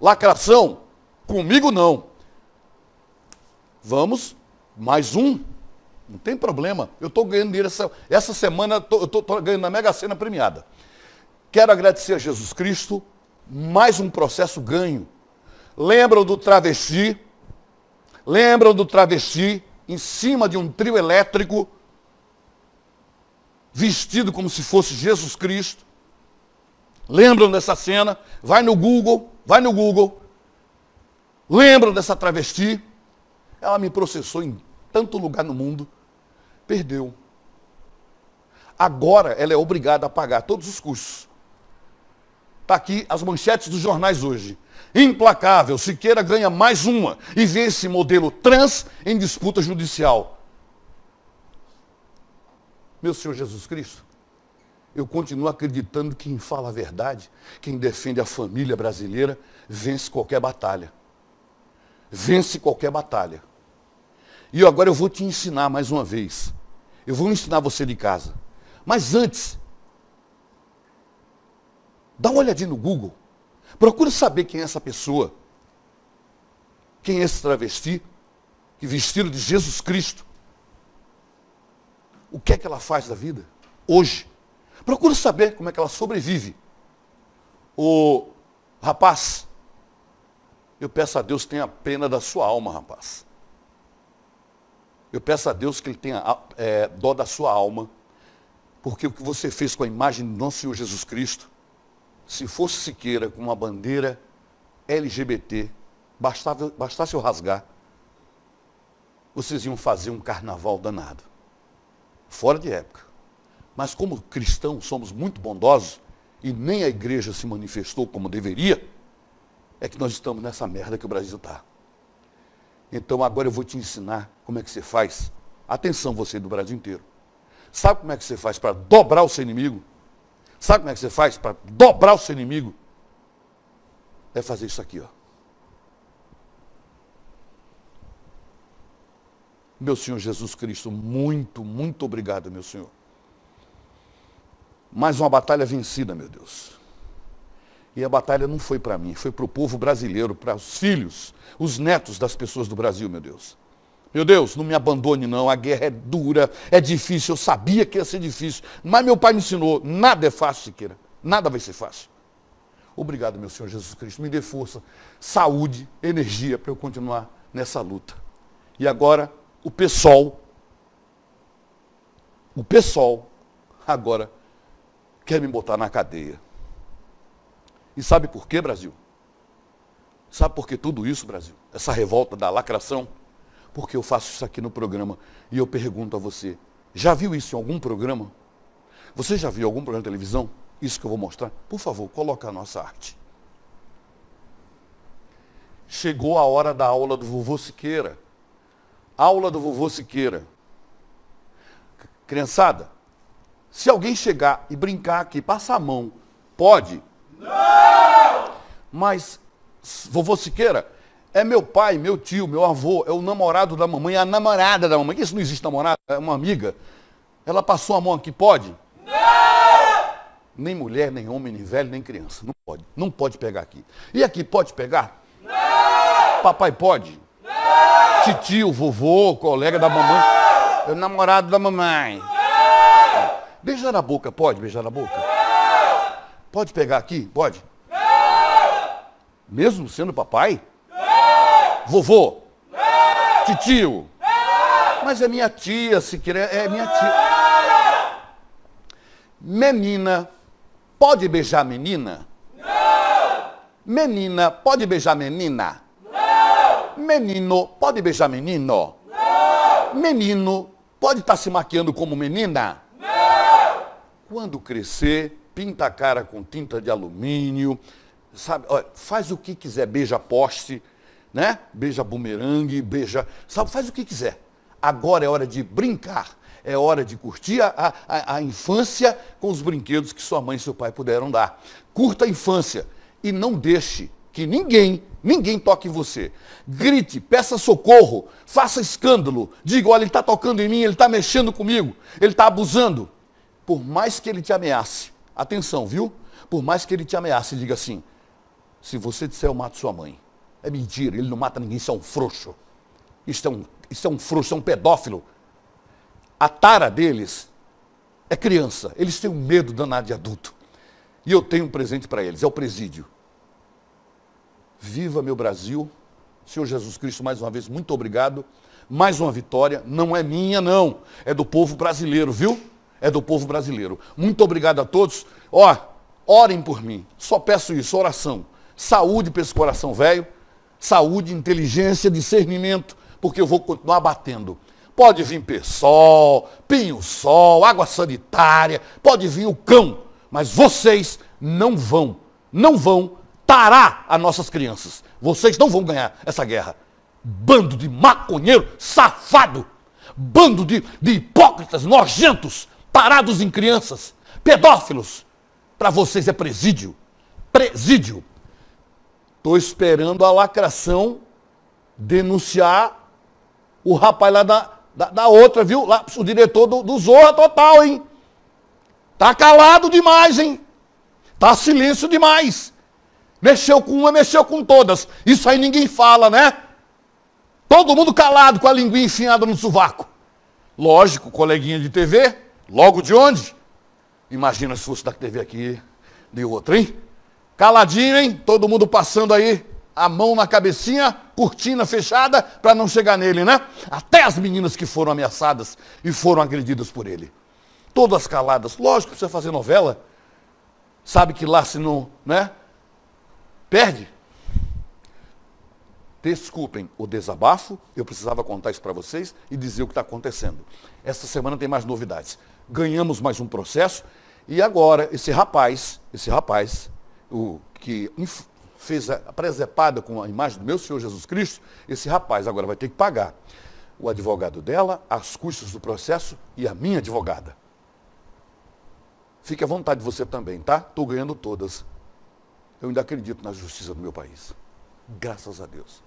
Lacração, comigo não. Vamos, mais um. Não tem problema. Eu estou ganhando dinheiro. Essa, essa semana tô, eu estou ganhando na Mega Sena premiada. Quero agradecer a Jesus Cristo. Mais um processo ganho. Lembram do travesti? Lembram do travesti em cima de um trio elétrico, vestido como se fosse Jesus Cristo? Lembram dessa cena? Vai no Google, Vai no Google. Lembra dessa travesti? Ela me processou em tanto lugar no mundo. Perdeu. Agora ela é obrigada a pagar todos os custos. Está aqui as manchetes dos jornais hoje. Implacável, Siqueira ganha mais uma e vence modelo trans em disputa judicial. Meu Senhor Jesus Cristo, eu continuo acreditando que quem fala a verdade, quem defende a família brasileira, vence qualquer batalha. Vence qualquer batalha. E agora eu vou te ensinar mais uma vez. Eu vou ensinar você de casa. Mas antes, dá uma olhadinha no Google. Procura saber quem é essa pessoa. Quem é esse travesti que vestido de Jesus Cristo. O que é que ela faz da vida hoje? Procura saber como é que ela sobrevive. O rapaz, eu peço a Deus que tenha pena da sua alma, rapaz. Eu peço a Deus que Ele tenha é, dó da sua alma, porque o que você fez com a imagem do nosso Senhor Jesus Cristo, se fosse Siqueira com uma bandeira LGBT, bastava, bastasse eu rasgar, vocês iam fazer um carnaval danado. Fora de época. Mas como cristãos somos muito bondosos e nem a igreja se manifestou como deveria, é que nós estamos nessa merda que o Brasil está. Então agora eu vou te ensinar como é que você faz. Atenção você do Brasil inteiro. Sabe como é que você faz para dobrar o seu inimigo? Sabe como é que você faz para dobrar o seu inimigo? É fazer isso aqui, ó. Meu Senhor Jesus Cristo, muito, muito obrigado, meu Senhor mais uma batalha vencida, meu Deus. E a batalha não foi para mim, foi para o povo brasileiro, para os filhos, os netos das pessoas do Brasil, meu Deus. Meu Deus, não me abandone não, a guerra é dura, é difícil, eu sabia que ia ser difícil, mas meu pai me ensinou, nada é fácil, Siqueira, nada vai ser fácil. Obrigado, meu Senhor Jesus Cristo, me dê força, saúde, energia para eu continuar nessa luta. E agora, o pessoal, o pessoal, agora quer me botar na cadeia. E sabe por quê, Brasil? Sabe por que tudo isso, Brasil? Essa revolta da lacração? Porque eu faço isso aqui no programa e eu pergunto a você: já viu isso em algum programa? Você já viu algum programa de televisão? Isso que eu vou mostrar? Por favor, coloca a nossa arte. Chegou a hora da aula do vovô Siqueira. Aula do vovô Siqueira. Criançada, se alguém chegar e brincar aqui, passar a mão, pode? Não! Mas vovô Siqueira é meu pai, meu tio, meu avô, é o namorado da mamãe, é a namorada da mamãe. Isso não existe namorada, é uma amiga. Ela passou a mão aqui, pode? Não! Nem mulher, nem homem, nem velho, nem criança. Não pode. Não pode pegar aqui. E aqui, pode pegar? Não! Papai pode? Não! Titio, vovô, colega da mamãe, é o namorado da mamãe. Beijar na boca, pode beijar na boca? Não! Pode pegar aqui? Pode? Não! Mesmo sendo papai? Não! Vovô? Não! Titio? Não! Mas é minha tia, se quer, é minha tia. Não. Menina, pode beijar menina? Não! Menina, pode beijar menina? Não! Menino, pode beijar menino? Não! Menino, pode estar tá se maquiando como menina? Quando crescer, pinta a cara com tinta de alumínio, sabe? Olha, faz o que quiser, beija poste, né? Beija bumerangue, beija, sabe? Faz o que quiser. Agora é hora de brincar, é hora de curtir a, a, a infância com os brinquedos que sua mãe e seu pai puderam dar. Curta a infância e não deixe que ninguém, ninguém toque em você. Grite, peça socorro, faça escândalo, diga, olha, ele está tocando em mim, ele está mexendo comigo, ele está abusando por mais que ele te ameace, atenção, viu? Por mais que ele te ameace, diga assim: se você disser eu mato sua mãe, é mentira, ele não mata ninguém, isso é um frouxo. Isso é um, isso é um frouxo, é um pedófilo. A tara deles é criança, eles têm um medo danado de adulto. E eu tenho um presente para eles, é o presídio. Viva meu Brasil. Senhor Jesus Cristo, mais uma vez, muito obrigado. Mais uma vitória, não é minha, não. É do povo brasileiro, viu? é do povo brasileiro. Muito obrigado a todos. Ó, orem por mim. Só peço isso, oração. Saúde para esse coração velho, saúde, inteligência, discernimento, porque eu vou continuar batendo. Pode vir pessoal, pinho-sol, água sanitária, pode vir o cão, mas vocês não vão, não vão tarar as nossas crianças. Vocês não vão ganhar essa guerra. Bando de maconheiro safado, bando de, de hipócritas nojentos, parados em crianças, pedófilos. Para vocês é presídio. Presídio. Estou esperando a lacração denunciar o rapaz lá da, da, da outra, viu? Lá, o diretor do, do Zorra Total, hein? Tá calado demais, hein? Tá silêncio demais. Mexeu com uma, mexeu com todas. Isso aí ninguém fala, né? Todo mundo calado com a linguinha enfiada no sovaco. Lógico, coleguinha de TV, Logo de onde? Imagina se fosse da TV aqui, de outra, hein? Caladinho, hein? Todo mundo passando aí, a mão na cabecinha, cortina fechada, para não chegar nele, né? Até as meninas que foram ameaçadas e foram agredidas por ele. Todas caladas. Lógico que precisa fazer novela. Sabe que lá se não, né? Perde. Desculpem o desabafo, eu precisava contar isso para vocês e dizer o que está acontecendo. Esta semana tem mais novidades. Ganhamos mais um processo e agora esse rapaz, esse rapaz, o que fez a presepada com a imagem do meu Senhor Jesus Cristo, esse rapaz agora vai ter que pagar o advogado dela, as custas do processo e a minha advogada. Fique à vontade você também, tá? Estou ganhando todas. Eu ainda acredito na justiça do meu país. Graças a Deus.